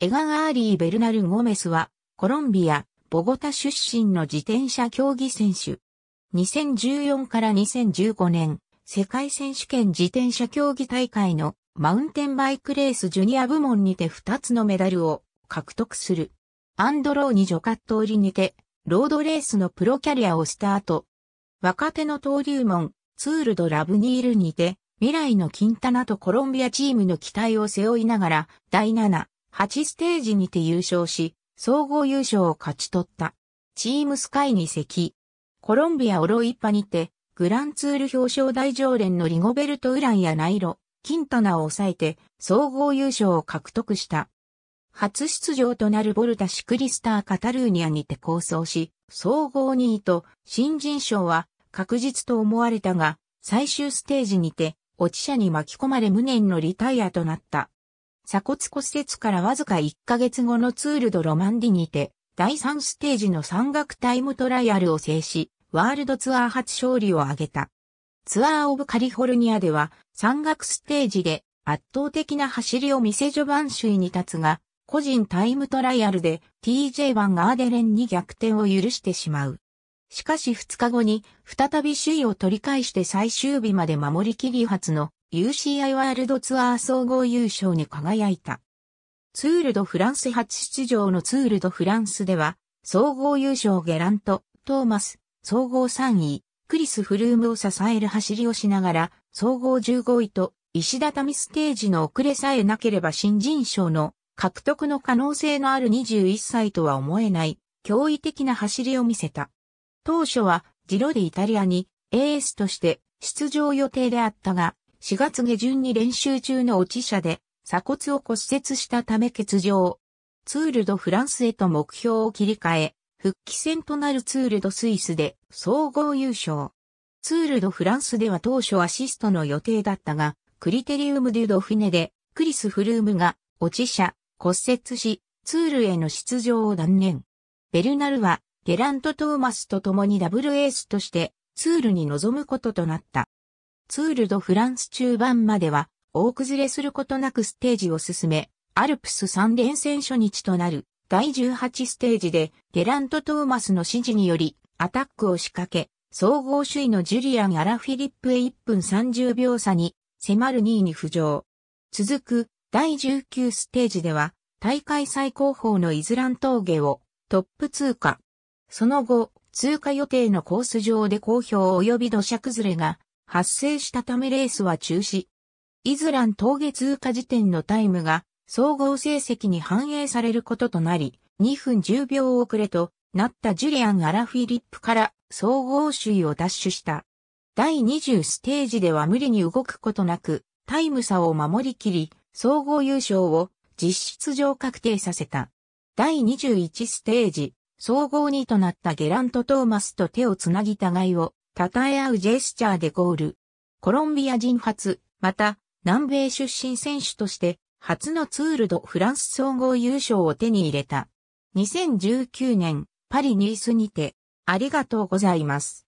エガン・アーリー・ベルナル・ゴメスは、コロンビア、ボゴタ出身の自転車競技選手。2014から2015年、世界選手権自転車競技大会のマウンテンバイクレースジュニア部門にて2つのメダルを獲得する。アンドローニ・ジョカットオリにて、ロードレースのプロキャリアをスタート。若手の登竜門、ツールド・ラブニールにて、未来の金ンタナとコロンビアチームの期待を背負いながら、第7、8ステージにて優勝し、総合優勝を勝ち取った。チームスカイに席。コロンビアオロイッパにて、グランツール表彰台常連のリゴベルト・ウランやナイロ、キンタナを抑えて、総合優勝を獲得した。初出場となるボルタ・シクリスター・カタルーニアにて構想し、総合2位と新人賞は確実と思われたが、最終ステージにて、落ち者に巻き込まれ無念のリタイアとなった。鎖骨骨折からわずか1ヶ月後のツールドロマンディにて、第3ステージの山岳タイムトライアルを制し、ワールドツアー初勝利を挙げた。ツアーオブカリフォルニアでは、山岳ステージで圧倒的な走りを見せ序盤首位に立つが、個人タイムトライアルで TJ1 ガーデレンに逆転を許してしまう。しかし2日後に再び首位を取り返して最終日まで守り切り発の UCI ワールドツアー総合優勝に輝いた。ツールドフランス初出場のツールドフランスでは、総合優勝ゲラント、トーマス、総合3位、クリス・フルームを支える走りをしながら、総合15位と、石畳ステージの遅れさえなければ新人賞の獲得の可能性のある21歳とは思えない、驚異的な走りを見せた。当初は、ジロディイタリアに、エースとして出場予定であったが、4月下旬に練習中の落ち車で鎖骨を骨折したため欠場。ツールドフランスへと目標を切り替え、復帰戦となるツールドスイスで総合優勝。ツールドフランスでは当初アシストの予定だったが、クリテリウム・デュ・ドフィネで、クリス・フルームが、落ち者、骨折し、ツールへの出場を断念。ベルナルは、ゲラント・トーマスと共にダブルエースとして、ツールに臨むこととなった。ツール・ド・フランス中盤までは、大崩れすることなくステージを進め、アルプス3連戦初日となる第18ステージでゲラント・トーマスの指示によりアタックを仕掛け、総合首位のジュリアン・アラフィリップへ1分30秒差に迫る2位に浮上。続く第19ステージでは大会最高峰のイズラン峠をトップ通過。その後、通過予定のコース上で好評及び土砂崩れが発生したためレースは中止。イズラン峠通過時点のタイムが総合成績に反映されることとなり、2分10秒遅れとなったジュリアン・アラフィリップから総合首位を奪取した。第20ステージでは無理に動くことなく、タイム差を守りきり、総合優勝を実質上確定させた。第21ステージ、総合2となったゲラント・トーマスと手をつなぎ互いを称え合うジェスチャーでゴール。コロンビア人初、また、南米出身選手として、初のツールドフランス総合優勝を手に入れた。2019年、パリニースにて、ありがとうございます。